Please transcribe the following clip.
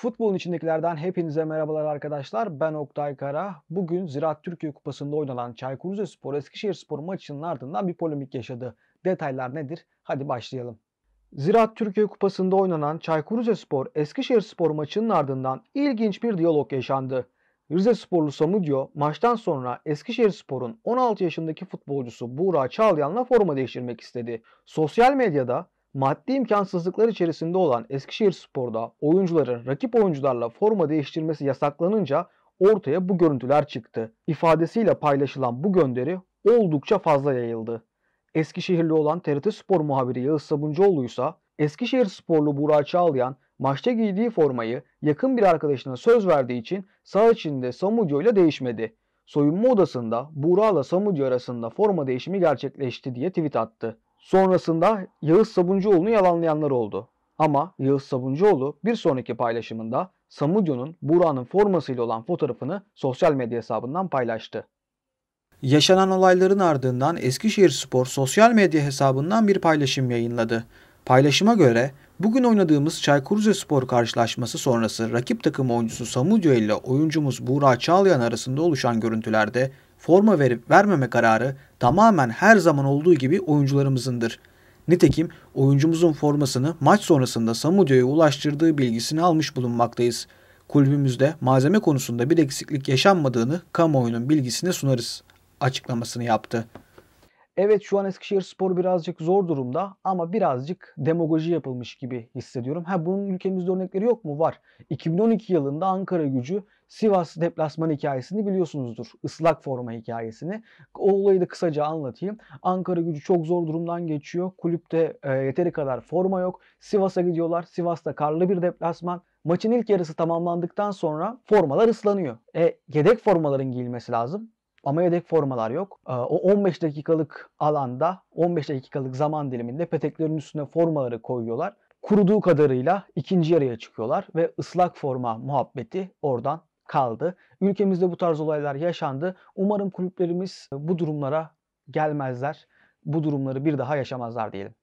Futbolun içindekilerden hepinize merhabalar arkadaşlar. Ben Oktay Kara. Bugün Ziraat Türkiye Kupası'nda oynanan Çaykur Rizespor Eskişehir Spor maçının ardından bir polemik yaşadı. Detaylar nedir? Hadi başlayalım. Ziraat Türkiye Kupası'nda oynanan Çaykur Rizespor Eskişehir Spor maçının ardından ilginç bir diyalog yaşandı. Rizesporlu Samudio maçtan sonra Eskişehir Spor'un 16 yaşındaki futbolcusu Buğra Çağlayan'la forma değiştirmek istedi. Sosyal medyada maddi imkansızlıklar içerisinde olan Eskişehir Spor'da oyuncuların rakip oyuncularla forma değiştirmesi yasaklanınca ortaya bu görüntüler çıktı. İfadesiyle paylaşılan bu gönderi oldukça fazla yayıldı. Eskişehirli olan TRT Spor muhabiri Yağız Sabuncuoğlu ise Eskişehir sporlu Burak Çağlayan maçta giydiği formayı yakın bir arkadaşına söz verdiği için saha içinde Samudio ile değişmedi. Soyunma odasında Burak'la Samudio arasında forma değişimi gerçekleşti diye tweet attı. Sonrasında Yağız Sabuncuoğlu'nu yalanlayanlar oldu. Ama Yağız Sabuncuoğlu bir sonraki paylaşımında Samudyo'nun Burak'ın formasıyla olan fotoğrafını sosyal medya hesabından paylaştı. Yaşanan olayların ardından Eskişehir Spor sosyal medya hesabından bir paylaşım yayınladı. Paylaşıma göre bugün oynadığımız Çaykur Rizespor karşılaşması sonrası rakip takım oyuncusu Samudyo ile oyuncumuz Buğra Çağlayan arasında oluşan görüntülerde forma verip vermeme kararı tamamen her zaman olduğu gibi oyuncularımızındır. Nitekim oyuncumuzun formasını maç sonrasında Samudio'ya ulaştırdığı bilgisini almış bulunmaktayız. Kulübümüzde malzeme konusunda bir eksiklik yaşanmadığını kamuoyunun bilgisine sunarız açıklamasını yaptı. Evet şu an Eskişehir Spor birazcık zor durumda ama birazcık demagoji yapılmış gibi hissediyorum. Ha bunun ülkemizde örnekleri yok mu? Var. 2012 yılında Ankara gücü Sivas deplasman hikayesini biliyorsunuzdur. Islak forma hikayesini. O olayı da kısaca anlatayım. Ankara gücü çok zor durumdan geçiyor. Kulüpte e, yeteri kadar forma yok. Sivas'a gidiyorlar. Sivas'ta karlı bir deplasman. Maçın ilk yarısı tamamlandıktan sonra formalar ıslanıyor. E, yedek formaların giyilmesi lazım ama yedek formalar yok. Ee, o 15 dakikalık alanda, 15 dakikalık zaman diliminde peteklerin üstüne formaları koyuyorlar. Kuruduğu kadarıyla ikinci yarıya çıkıyorlar ve ıslak forma muhabbeti oradan kaldı. Ülkemizde bu tarz olaylar yaşandı. Umarım kulüplerimiz bu durumlara gelmezler. Bu durumları bir daha yaşamazlar diyelim.